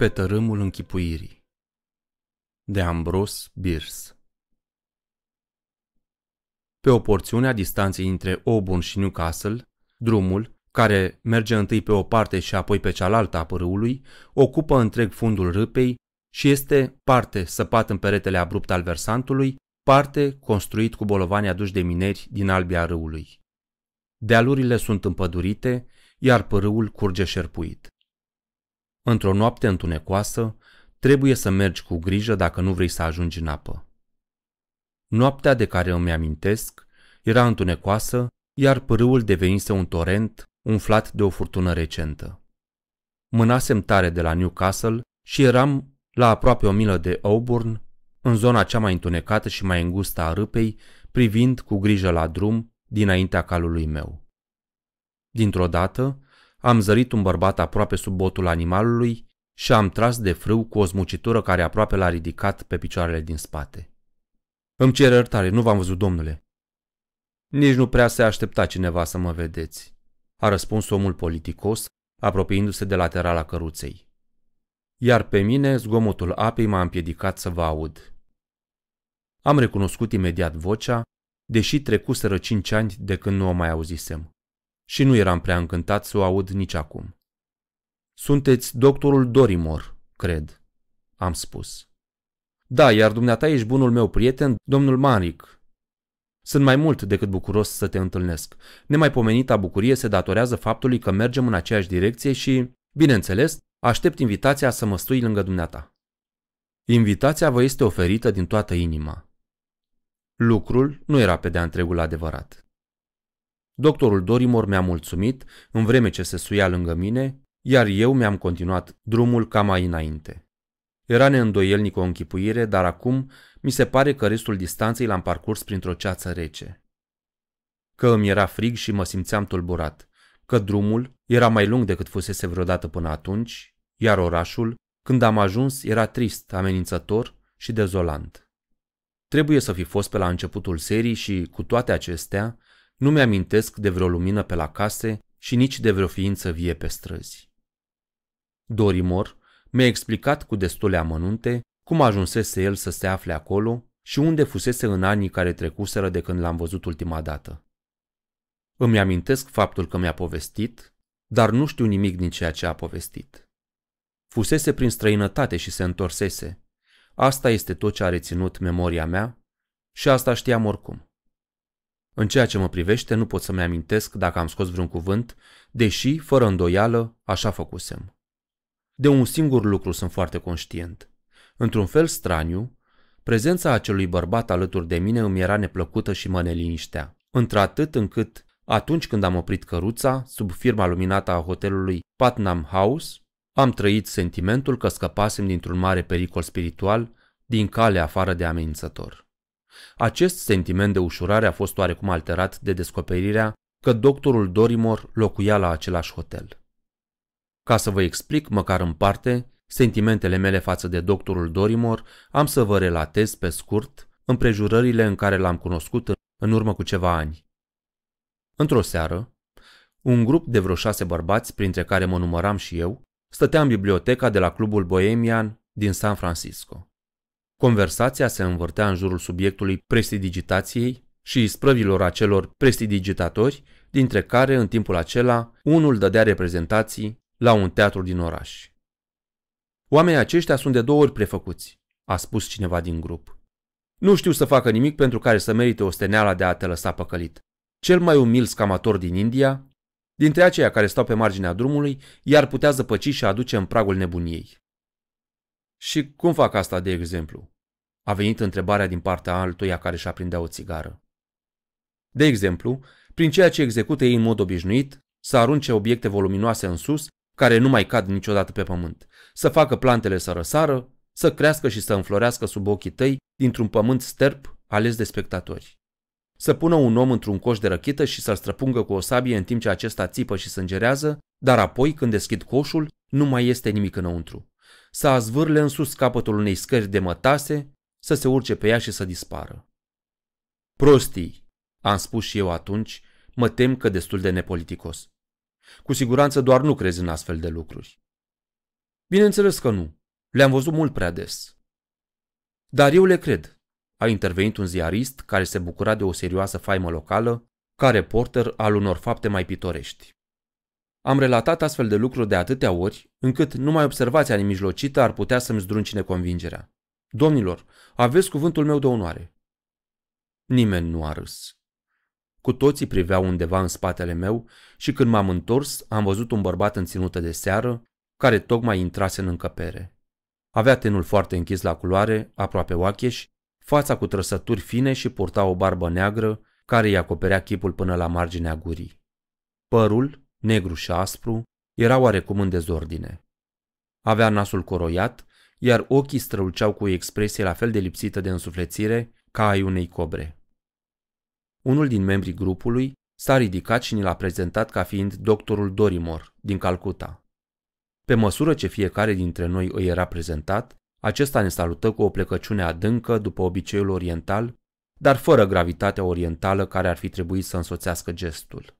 Pe tărâmul închipuirii De Ambros Birs Pe o porțiune a distanței între Obun și Newcastle, drumul, care merge întâi pe o parte și apoi pe cealaltă a părâului, ocupă întreg fundul râpei și este parte săpat în peretele abrupt al versantului, parte construit cu bolovani aduși de mineri din albia râului. Dealurile sunt împădurite, iar părâul curge șerpuit. Într-o noapte întunecoasă, trebuie să mergi cu grijă dacă nu vrei să ajungi în apă. Noaptea de care îmi amintesc era întunecoasă, iar pârâul devenise un torent umflat de o furtună recentă. Mânasem tare de la Newcastle și eram la aproape o milă de Auburn, în zona cea mai întunecată și mai îngustă a râpei, privind cu grijă la drum dinaintea calului meu. Dintr-o dată, am zărit un bărbat aproape sub botul animalului și am tras de frâu cu o zmucitură care aproape l-a ridicat pe picioarele din spate. Îmi cer iertare, nu v-am văzut, domnule. Nici nu prea se aștepta cineva să mă vedeți, a răspuns omul politicos, apropiindu-se de laterala căruței. Iar pe mine, zgomotul apei m-a împiedicat să vă aud. Am recunoscut imediat vocea, deși trecuseră cinci ani de când nu o mai auzisem și nu eram prea încântat să o aud nici acum. Sunteți doctorul Dorimor, cred, am spus. Da, iar dumneata ești bunul meu prieten, domnul Manic. Sunt mai mult decât bucuros să te întâlnesc. Nemaipomenita bucurie se datorează faptului că mergem în aceeași direcție și, bineînțeles, aștept invitația să mă stui lângă dumneata. Invitația vă este oferită din toată inima. Lucrul nu era pe de-a întregul adevărat. Doctorul Dorimor mi-a mulțumit în vreme ce se suia lângă mine, iar eu mi-am continuat drumul ca mai înainte. Era neîndoielnic o închipuire, dar acum mi se pare că restul distanței l-am parcurs printr-o ceață rece. Că îmi era frig și mă simțeam tulburat, că drumul era mai lung decât fusese vreodată până atunci, iar orașul, când am ajuns, era trist, amenințător și dezolant. Trebuie să fi fost pe la începutul serii și, cu toate acestea, nu mi-amintesc de vreo lumină pe la case și nici de vreo ființă vie pe străzi. Dorimor mi-a explicat cu destule amănunte cum ajunsese el să se afle acolo și unde fusese în anii care trecuseră de când l-am văzut ultima dată. Îmi amintesc faptul că mi-a povestit, dar nu știu nimic din ceea ce a povestit. Fusese prin străinătate și se întorsese. Asta este tot ce a reținut memoria mea și asta știam oricum. În ceea ce mă privește, nu pot să-mi amintesc dacă am scos vreun cuvânt, deși, fără îndoială, așa făcusem. De un singur lucru sunt foarte conștient. Într-un fel straniu, prezența acelui bărbat alături de mine îmi era neplăcută și mă neliniștea. Într-atât încât, atunci când am oprit căruța, sub firma luminată a hotelului Putnam House, am trăit sentimentul că scăpasem dintr-un mare pericol spiritual din cale afară de amenințător. Acest sentiment de ușurare a fost oarecum alterat de descoperirea că doctorul Dorimor locuia la același hotel. Ca să vă explic, măcar în parte, sentimentele mele față de doctorul Dorimor, am să vă relatez pe scurt împrejurările în care l-am cunoscut în urmă cu ceva ani. Într-o seară, un grup de vreo șase bărbați, printre care mă număram și eu, stătea în biblioteca de la Clubul Bohemian din San Francisco. Conversația se învârtea în jurul subiectului prestidigitației și isprăvilor acelor prestidigitatori, dintre care, în timpul acela, unul dădea reprezentații la un teatru din oraș. Oamenii aceștia sunt de două ori prefăcuți, a spus cineva din grup. Nu știu să facă nimic pentru care să merite osteneala de a te lăsa păcălit. Cel mai umil scamator din India, dintre aceia care stau pe marginea drumului, iar putea zăpăci și aduce în pragul nebuniei. Și cum fac asta, de exemplu? A venit întrebarea din partea altuia care și-a prindea o țigară. De exemplu, prin ceea ce execută ei în mod obișnuit, să arunce obiecte voluminoase în sus, care nu mai cad niciodată pe pământ, să facă plantele să răsară, să crească și să înflorească sub ochii tăi dintr-un pământ sterp ales de spectatori. Să pună un om într-un coș de răchită și să-l străpungă cu o sabie în timp ce acesta țipă și sângerează, dar apoi, când deschid coșul, nu mai este nimic înăuntru să azvârle în sus capătul unei scări de mătase, să se urce pe ea și să dispară. Prostii, am spus și eu atunci, mă tem că destul de nepoliticos. Cu siguranță doar nu crezi în astfel de lucruri. Bineînțeles că nu. Le-am văzut mult prea des. Dar eu le cred, a intervenit un ziarist care se bucura de o serioasă faimă locală, ca reporter al unor fapte mai pitorești. Am relatat astfel de lucruri de atâtea ori, încât numai observația nemijlocită ar putea să-mi zdruncine convingerea. Domnilor, aveți cuvântul meu de onoare. Nimeni nu a râs. Cu toții priveau undeva în spatele meu și când m-am întors am văzut un bărbat în ținută de seară care tocmai intrase în încăpere. Avea tenul foarte închis la culoare, aproape oacheș, fața cu trăsături fine și purta o barbă neagră care îi acoperea chipul până la marginea gurii. Părul, negru și aspru, era oarecum în dezordine. Avea nasul coroiat, iar ochii străluceau cu o expresie la fel de lipsită de însuflețire ca ai unei cobre. Unul din membrii grupului s-a ridicat și ni l-a prezentat ca fiind doctorul Dorimor din Calcuta. Pe măsură ce fiecare dintre noi îi era prezentat, acesta ne salută cu o plecăciune adâncă după obiceiul oriental, dar fără gravitatea orientală care ar fi trebuit să însoțească gestul.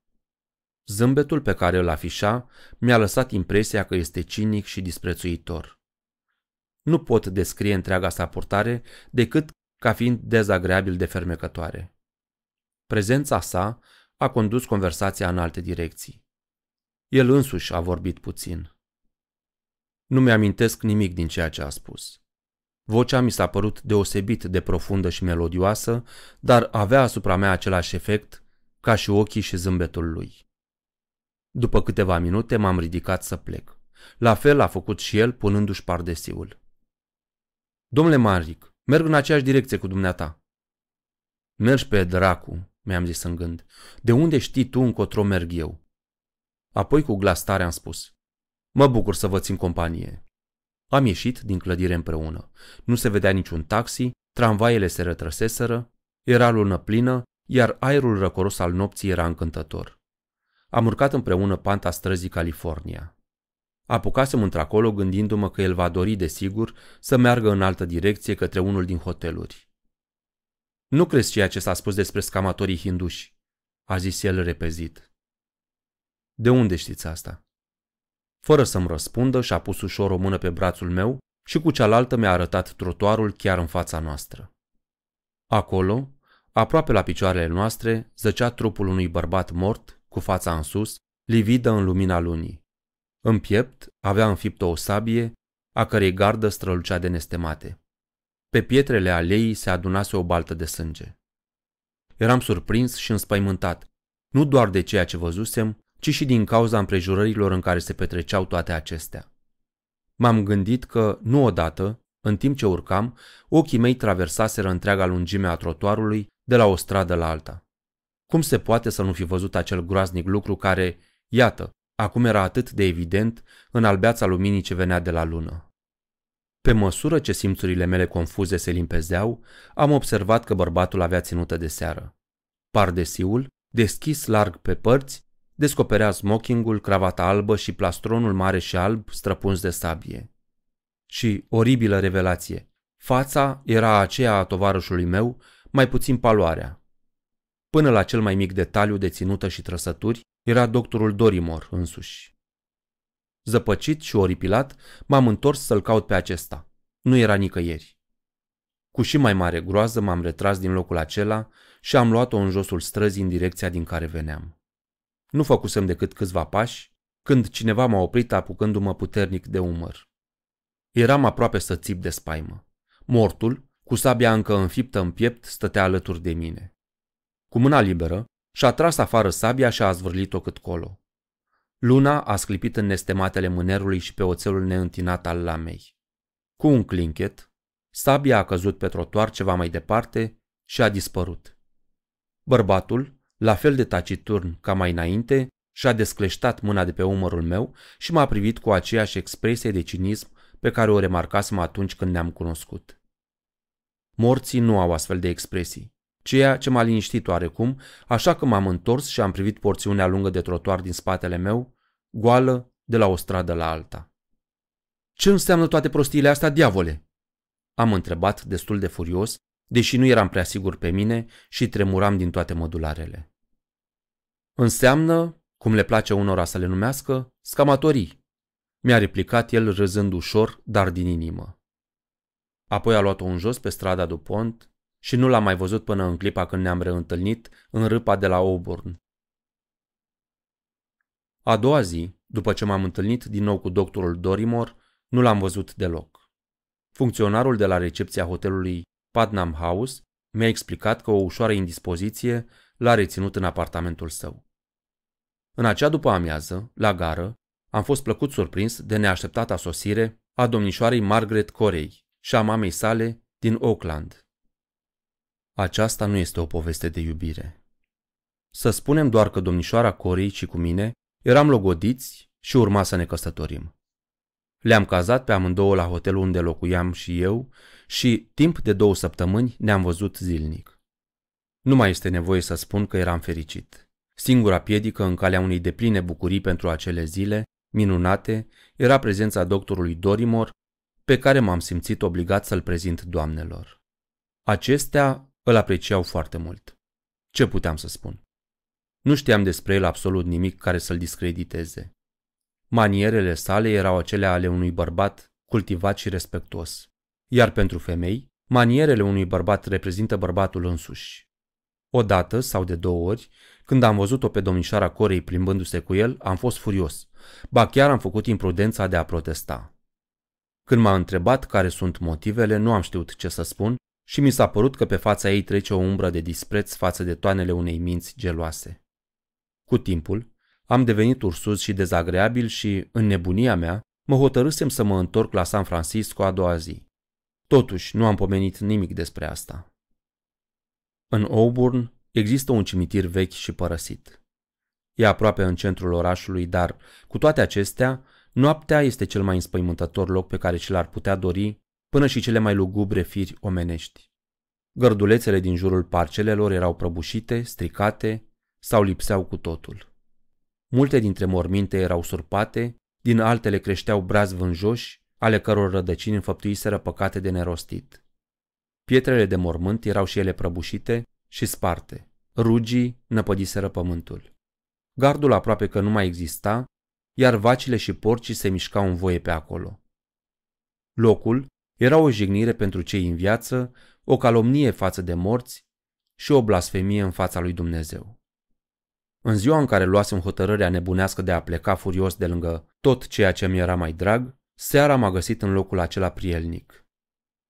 Zâmbetul pe care îl afișa mi-a lăsat impresia că este cinic și disprețuitor. Nu pot descrie întreaga sa portare decât ca fiind dezagreabil de fermecătoare. Prezența sa a condus conversația în alte direcții. El însuși a vorbit puțin. Nu mi-amintesc nimic din ceea ce a spus. Vocea mi s-a părut deosebit de profundă și melodioasă, dar avea asupra mea același efect ca și ochii și zâmbetul lui. După câteva minute m-am ridicat să plec. La fel a făcut și el, punându-și pardesiul. Domnule Maric, merg în aceeași direcție cu dumneata. Mergi pe dracu, mi-am zis în gând. De unde știi tu încotro merg eu? Apoi cu glas tare am spus. Mă bucur să vă țin companie. Am ieșit din clădire împreună. Nu se vedea niciun taxi, tramvaiele se rătrăseseră, era lună plină, iar aerul răcoros al nopții era încântător. Am urcat împreună panta străzii California. Apucasem într-acolo gândindu-mă că el va dori, desigur, să meargă în altă direcție către unul din hoteluri. Nu crezi ceea ce s-a spus despre scamatorii hinduși, a zis el repezit. De unde știți asta? Fără să-mi răspundă, și-a pus ușor o mână pe brațul meu și cu cealaltă mi-a arătat trotuarul chiar în fața noastră. Acolo, aproape la picioarele noastre, zăcea trupul unui bărbat mort cu fața în sus, lividă în lumina lunii. În piept avea înfiptă o sabie, a cărei gardă strălucea de nestemate. Pe pietrele aleii se adunase o baltă de sânge. Eram surprins și înspăimântat, nu doar de ceea ce văzusem, ci și din cauza împrejurărilor în care se petreceau toate acestea. M-am gândit că, nu odată, în timp ce urcam, ochii mei traversaseră întreaga lungime a trotuarului de la o stradă la alta. Cum se poate să nu fi văzut acel groaznic lucru care, iată, acum era atât de evident în albeața luminii ce venea de la lună? Pe măsură ce simțurile mele confuze se limpezeau, am observat că bărbatul avea ținută de seară. Pardesiul, deschis larg pe părți, descoperea smokingul, cravata albă și plastronul mare și alb străpuns de sabie. Și, oribilă revelație, fața era aceea a tovarășului meu, mai puțin paloarea, Până la cel mai mic detaliu de ținută și trăsături, era doctorul Dorimor însuși. Zăpăcit și oripilat, m-am întors să-l caut pe acesta. Nu era nicăieri. Cu și mai mare groază m-am retras din locul acela și am luat-o în josul străzii în direcția din care veneam. Nu făcusem decât câțiva pași, când cineva m-a oprit apucându-mă puternic de umăr. Eram aproape să țip de spaimă. Mortul, cu sabia încă înfiptă în piept, stătea alături de mine. Cu mâna liberă, și-a tras afară sabia și a zvârlit-o cât colo. Luna a sclipit în nestematele mânerului și pe oțelul neîntinat al lamei. Cu un clinchet, sabia a căzut pe trotuar ceva mai departe și a dispărut. Bărbatul, la fel de taciturn ca mai înainte, și-a descleștat mâna de pe umărul meu și m-a privit cu aceeași expresie de cinism pe care o remarcasem atunci când ne-am cunoscut. Morții nu au astfel de expresii ceea ce m-a liniștit oarecum, așa că m-am întors și am privit porțiunea lungă de trotuar din spatele meu, goală de la o stradă la alta. Ce înseamnă toate prostiile astea, diavole?" Am întrebat destul de furios, deși nu eram prea sigur pe mine și tremuram din toate modularele. Înseamnă, cum le place unora să le numească, scamatorii, mi-a replicat el râzând ușor, dar din inimă. Apoi a luat-o în jos pe strada Dupont și nu l-am mai văzut până în clipa când ne-am reîntâlnit în râpa de la Auburn. A doua zi, după ce m-am întâlnit din nou cu doctorul Dorimor, nu l-am văzut deloc. Funcționarul de la recepția hotelului Padnam House mi-a explicat că o ușoară indispoziție l-a reținut în apartamentul său. În acea după amiază, la gară, am fost plăcut surprins de neașteptata sosire a domnișoarei Margaret Corey și a mamei sale din Oakland. Aceasta nu este o poveste de iubire. Să spunem doar că domnișoara Corei și cu mine eram logodiți și urma să ne căsătorim. Le-am cazat pe amândouă la hotelul unde locuiam și eu și, timp de două săptămâni, ne-am văzut zilnic. Nu mai este nevoie să spun că eram fericit. Singura piedică în calea unei depline bucurii pentru acele zile, minunate, era prezența doctorului Dorimor, pe care m-am simțit obligat să-l prezint doamnelor. Acestea îl apreciau foarte mult. Ce puteam să spun? Nu știam despre el absolut nimic care să-l discrediteze. Manierele sale erau acele ale unui bărbat cultivat și respectuos. Iar pentru femei, manierele unui bărbat reprezintă bărbatul însuși. dată sau de două ori, când am văzut-o pe domnișoara Corei plimbându-se cu el, am fost furios. Ba chiar am făcut imprudența de a protesta. Când m-a întrebat care sunt motivele, nu am știut ce să spun și mi s-a părut că pe fața ei trece o umbră de dispreț față de toanele unei minți geloase. Cu timpul, am devenit ursuz și dezagreabil și, în nebunia mea, mă hotărâsem să mă întorc la San Francisco a doua zi. Totuși, nu am pomenit nimic despre asta. În Auburn există un cimitir vechi și părăsit. E aproape în centrul orașului, dar, cu toate acestea, noaptea este cel mai înspăimântător loc pe care și l-ar putea dori până și cele mai lugubre firi omenești. Gărdulețele din jurul parcelelor erau prăbușite, stricate sau lipseau cu totul. Multe dintre morminte erau surpate, din altele creșteau brazi vânjoși, ale căror rădăcini înfăptuiseră păcate de nerostit. Pietrele de mormânt erau și ele prăbușite și sparte. Rugii năpădiseră pământul. Gardul aproape că nu mai exista, iar vacile și porcii se mișcau în voie pe acolo. Locul era o jignire pentru cei în viață, o calomnie față de morți și o blasfemie în fața lui Dumnezeu. În ziua în care luasem hotărârea nebunească de a pleca furios de lângă tot ceea ce mi era mai drag, seara m-a găsit în locul acela prielnic.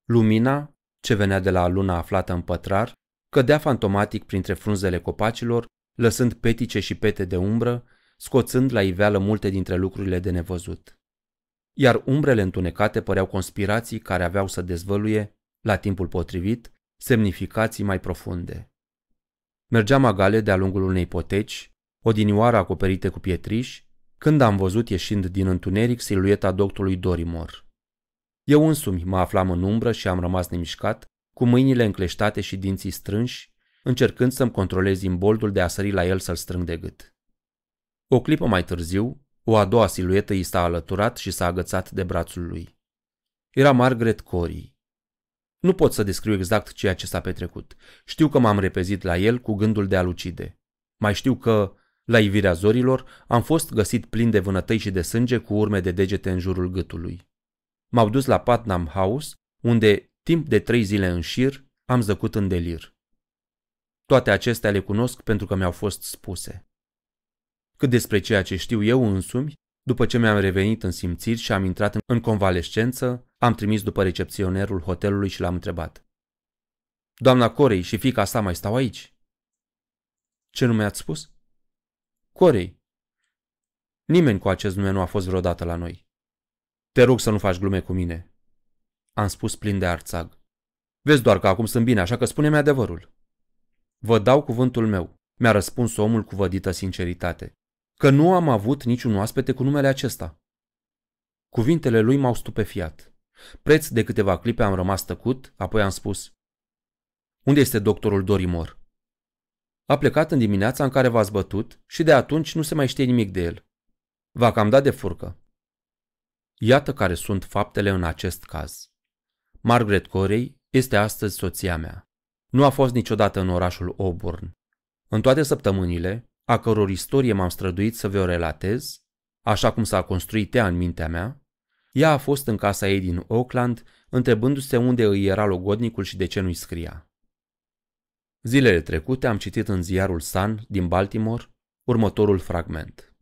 Lumina, ce venea de la luna aflată în pătrar, cădea fantomatic printre frunzele copacilor, lăsând petice și pete de umbră, scoțând la iveală multe dintre lucrurile de nevăzut iar umbrele întunecate păreau conspirații care aveau să dezvăluie, la timpul potrivit, semnificații mai profunde. Mergeam agale de-a lungul unei poteci, odinioară acoperite cu pietriș, când am văzut ieșind din întuneric silueta doctorului Dorimor. Eu însumi mă aflam în umbră și am rămas nemișcat, cu mâinile încleștate și dinții strânși, încercând să-mi controlez imboldul de a sări la el să-l strâng de gât. O clipă mai târziu, o a doua siluetă i s-a alăturat și s-a agățat de brațul lui. Era Margaret Corey. Nu pot să descriu exact ceea ce s-a petrecut. Știu că m-am repezit la el cu gândul de a lucide. Mai știu că, la ivirea zorilor, am fost găsit plin de vânătăi și de sânge cu urme de degete în jurul gâtului. M-au dus la Patnam House, unde, timp de trei zile în șir, am zăcut în delir. Toate acestea le cunosc pentru că mi-au fost spuse cât despre ceea ce știu eu însumi, după ce mi-am revenit în simțiri și am intrat în convalescență, am trimis după recepționerul hotelului și l-am întrebat. Doamna Corei și fica sa mai stau aici. Ce nume ați spus? Corei. Nimeni cu acest nume nu a fost vreodată la noi. Te rog să nu faci glume cu mine. Am spus plin de arțag. Vezi doar că acum sunt bine, așa că spune-mi adevărul. Vă dau cuvântul meu, mi-a răspuns omul cu vădită sinceritate că nu am avut niciun oaspete cu numele acesta. Cuvintele lui m-au stupefiat. Preț de câteva clipe am rămas tăcut, apoi am spus Unde este doctorul Dorimor? A plecat în dimineața în care v-ați bătut și de atunci nu se mai știe nimic de el. V-a cam dat de furcă. Iată care sunt faptele în acest caz. Margaret Corey este astăzi soția mea. Nu a fost niciodată în orașul Auburn. În toate săptămânile, a căror istorie m-am străduit să vă o relatez, așa cum s-a construit ea în mintea mea, ea a fost în casa ei din Oakland, întrebându-se unde îi era logodnicul și de ce nu-i scria. Zilele trecute am citit în ziarul Sun din Baltimore următorul fragment.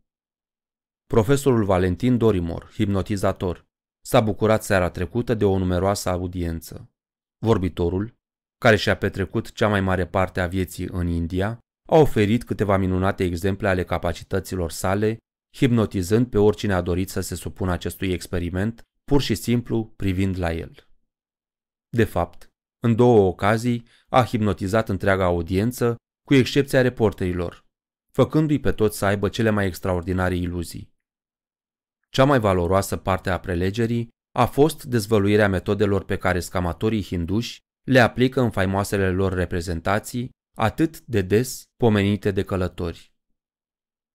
Profesorul Valentin Dorimor, hipnotizator, s-a bucurat seara trecută de o numeroasă audiență. Vorbitorul, care și-a petrecut cea mai mare parte a vieții în India, a oferit câteva minunate exemple ale capacităților sale, hipnotizând pe oricine a dorit să se supună acestui experiment, pur și simplu privind la el. De fapt, în două ocazii a hipnotizat întreaga audiență, cu excepția reporterilor, făcându-i pe toți să aibă cele mai extraordinare iluzii. Cea mai valoroasă parte a prelegerii a fost dezvăluirea metodelor pe care scamatorii hinduși le aplică în faimoasele lor reprezentații, atât de des pomenite de călători.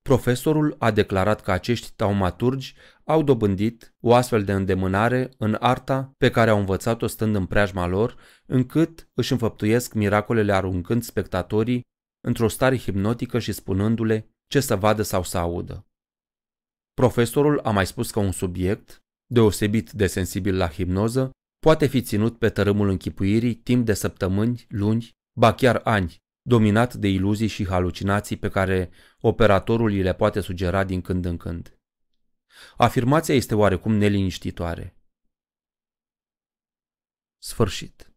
Profesorul a declarat că acești taumaturgi au dobândit o astfel de îndemânare în arta pe care au învățat-o stând în preajma lor, încât își înfăptuiesc miracolele aruncând spectatorii într-o stare hipnotică și spunându-le ce să vadă sau să audă. Profesorul a mai spus că un subiect, deosebit de sensibil la hipnoză, poate fi ținut pe tărâmul închipuirii timp de săptămâni, luni, ba chiar ani, dominat de iluzii și halucinații pe care operatorul îi le poate sugera din când în când. Afirmația este oarecum neliniștitoare. Sfârșit.